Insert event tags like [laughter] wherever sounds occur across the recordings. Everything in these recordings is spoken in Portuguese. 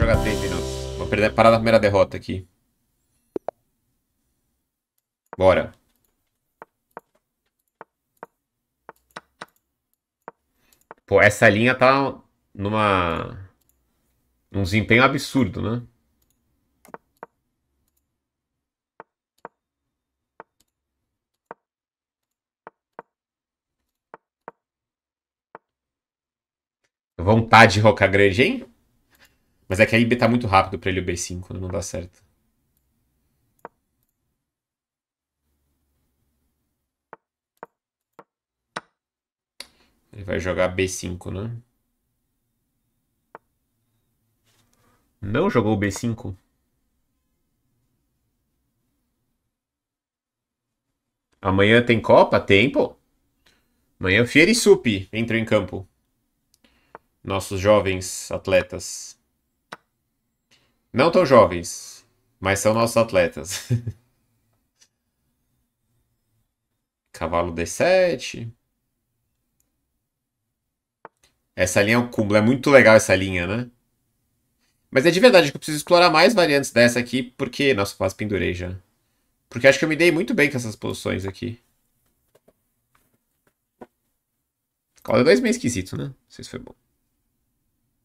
jogar 3 minutos. Vou perder, parar na primeira derrota aqui. Bora. Pô, essa linha tá numa... Num desempenho absurdo, né? Vontade de Roca Grande, hein? Mas é que aí B tá muito rápido pra ele o B5, não dá certo. Ele vai jogar B5, né? Não jogou o B5? Amanhã tem Copa? Tem, pô. Amanhã Fieri Sup entram em campo. Nossos jovens atletas. Não tão jovens, mas são nossos atletas. [laughs] Cavalo D7. Essa linha é um cúmulo. É muito legal essa linha, né? Mas é de verdade que eu preciso explorar mais variantes dessa aqui, porque... Nossa, quase pendurei já. Porque acho que eu me dei muito bem com essas posições aqui. Cavalo é dois é meio esquisito, né? Não sei se foi bom.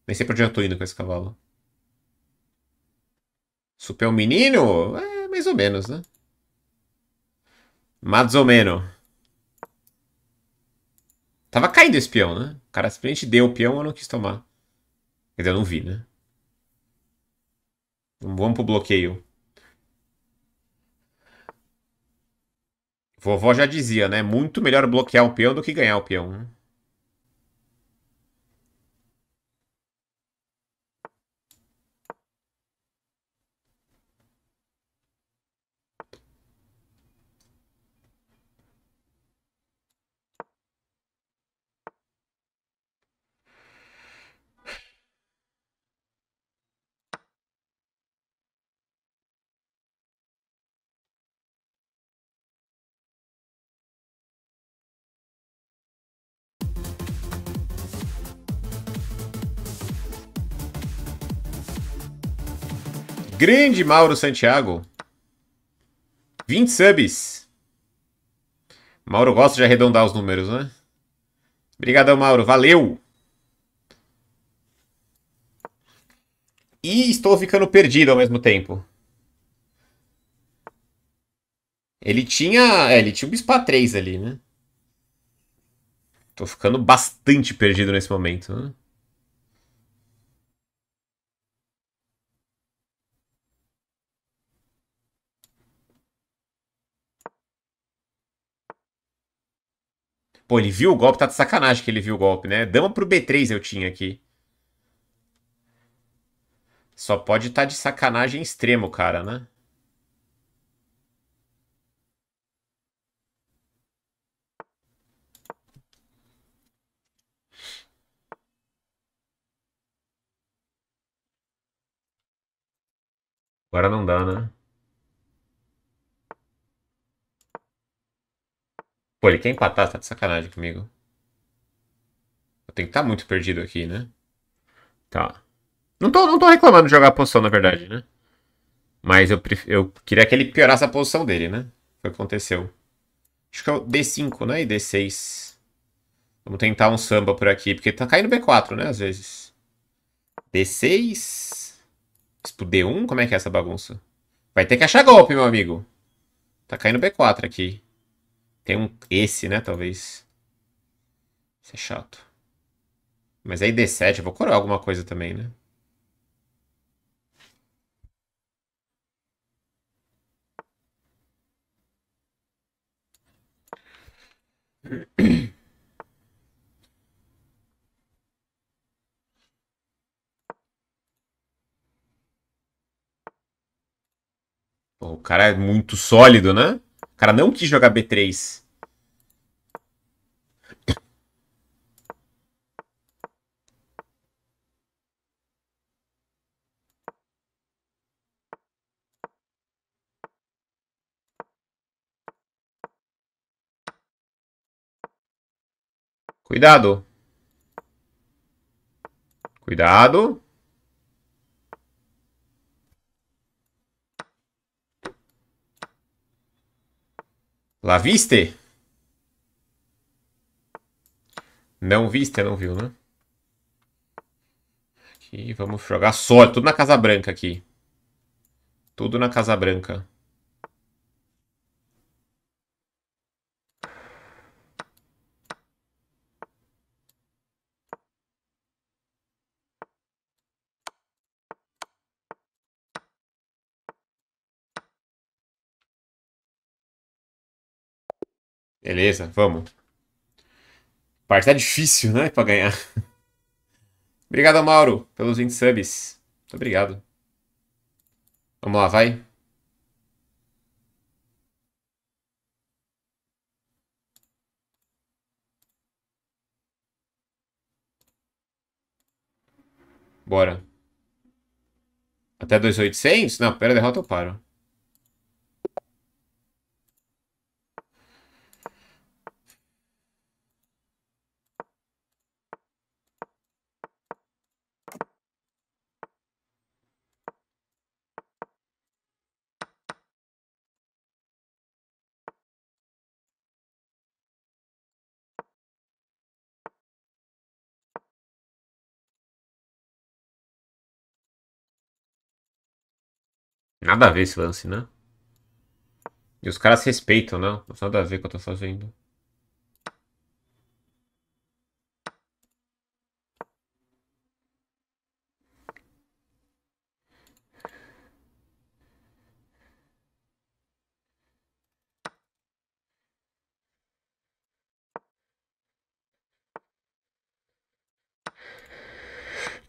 Nem sei pra onde eu tô indo com esse cavalo. Super menino? É, mais ou menos, né? Mais ou menos. Tava caindo esse peão, né? O cara simplesmente deu o peão, eu não quis tomar. Quer dizer, eu não vi, né? Então, vamos pro bloqueio. Vovó já dizia, né? Muito melhor bloquear o peão do que ganhar o peão. Né? Grande Mauro Santiago. 20 subs. Mauro gosta de arredondar os números, né? Obrigadão, Mauro. Valeu! E estou ficando perdido ao mesmo tempo. Ele tinha. É, ele tinha um bispo 3 ali, né? Tô ficando bastante perdido nesse momento. Né? Pô, ele viu o golpe, tá de sacanagem que ele viu o golpe, né? Dama pro B3 eu tinha aqui. Só pode estar tá de sacanagem extremo, cara, né? Agora não dá, né? Pô, ele quer empatar, tá de sacanagem comigo. Eu tenho que estar tá muito perdido aqui, né? Tá. Não tô, não tô reclamando de jogar a posição, na verdade, né? Mas eu, pref... eu queria que ele piorasse a posição dele, né? Foi o que aconteceu. Acho que é o D5, né? E D6. Vamos tentar um samba por aqui, porque tá caindo B4, né? Às vezes. D6. Tipo, D1? Como é que é essa bagunça? Vai ter que achar golpe, meu amigo. Tá caindo B4 aqui. Tem um esse, né? Talvez. Isso é chato. Mas aí é D7, eu vou curar alguma coisa também, né? o cara é muito sólido, né? O cara não quis jogar B3. Cuidado. Cuidado. La viste? Não viste, não viu, né? E vamos jogar sorte. É tudo na Casa Branca aqui. Tudo na Casa Branca. Beleza, vamos. Parte tá difícil, né? Pra ganhar. obrigado, Mauro, pelos 20 subs. Muito obrigado. Vamos lá, vai. Bora. Até 2.800? Não, primeira derrota eu paro. Nada a ver esse lance, né? E os caras respeitam, né? Não tem nada a ver com o que eu tô fazendo.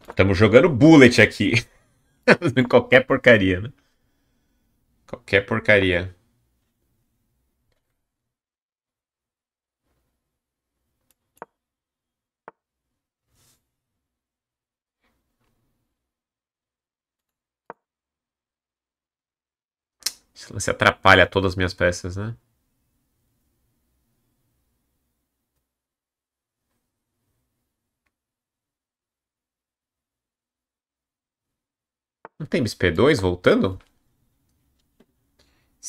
Estamos jogando bullet aqui. [laughs] Qualquer porcaria, né? Qualquer porcaria. Esse lance atrapalha todas as minhas peças, né? Não tem SP2 voltando?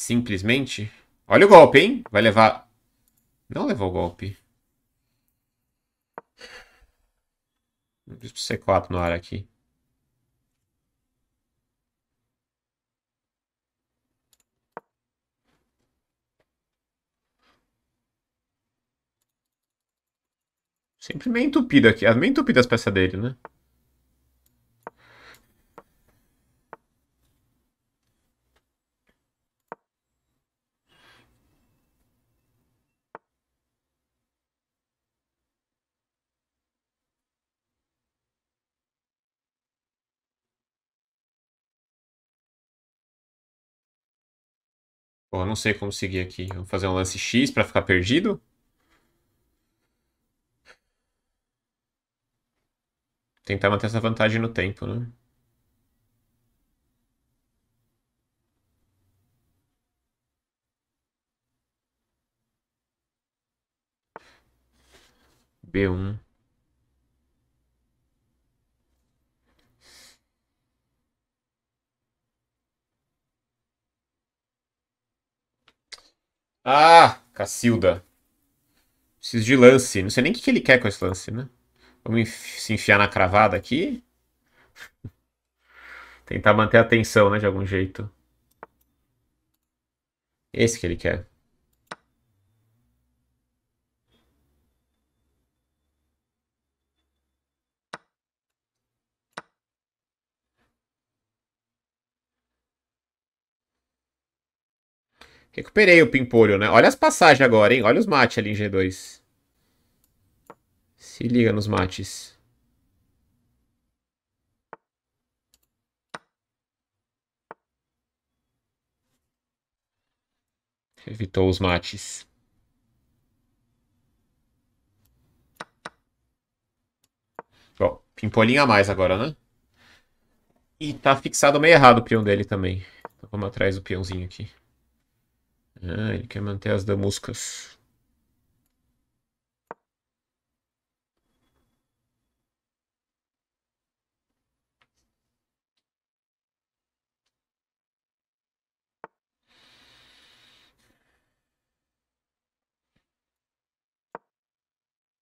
Simplesmente. Olha o golpe, hein? Vai levar... Não levou o golpe. C4 no ar aqui. Sempre meio entupido aqui. É meio entupido as peças dele, né? Pô, eu não sei como seguir aqui. Vou fazer um lance X para ficar perdido? Tentar manter essa vantagem no tempo, né? B1. Ah, Cacilda. Preciso de lance. Não sei nem o que ele quer com esse lance, né? Vamos se enfiar na cravada aqui. Tentar manter a atenção, né? De algum jeito. Esse que ele quer. Recuperei o Pimpolho, né? Olha as passagens agora, hein? Olha os mates ali em G2. Se liga nos mates. Evitou os mates. Bom, pimpolinha a mais agora, né? E tá fixado meio errado o peão dele também. Então vamos atrás do peãozinho aqui. Ah, ele quer manter as damuscas.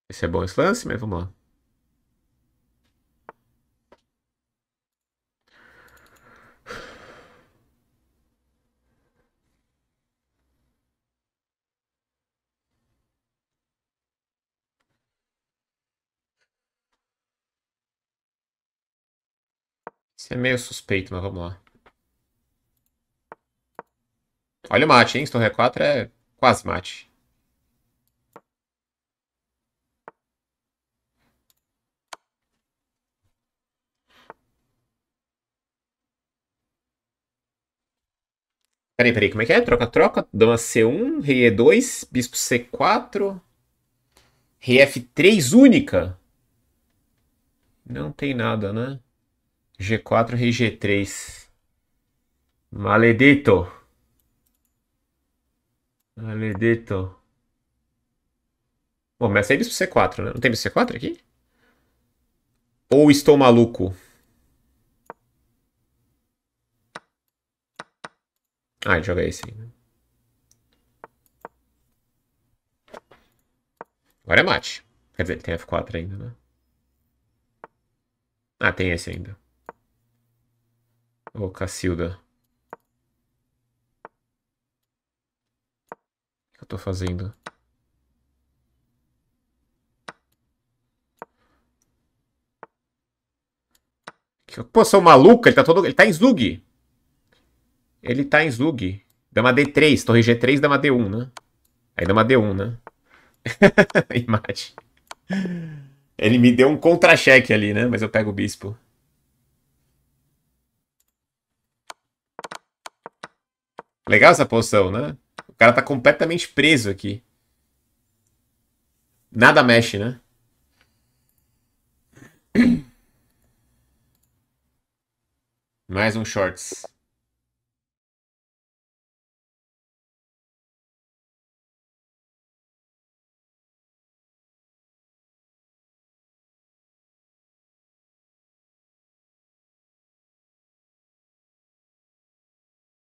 Esse é bom esse lance, mas vamos lá. Isso é meio suspeito, mas vamos lá. Olha o mate, hein? Torre 4 é quase mate. Peraí, peraí, como é que é? Troca, troca. Dama C1, rei E2, bispo C4. Rei F3 única. Não tem nada, né? G4 rei G3. Maledito. Maledito. Bom, mas é bispo C4, né? Não tem bispo C4 aqui? Ou estou maluco? Ah, joga esse aí, né? Agora é mate. Quer dizer, ele tem F4 ainda, né? Ah, tem esse ainda. Ô, Cacilda. O que eu tô fazendo? Pô, sou maluco, ele tá todo. Ele tá em Zug. Ele tá em Zug. Dama D3, torre G3, dama D1, né? Aí dama D1, né? [laughs] Imagem. Ele me deu um contra-cheque ali, né? Mas eu pego o bispo. Legal essa poção, né? O cara tá completamente preso aqui. Nada mexe, né? Mais um shorts.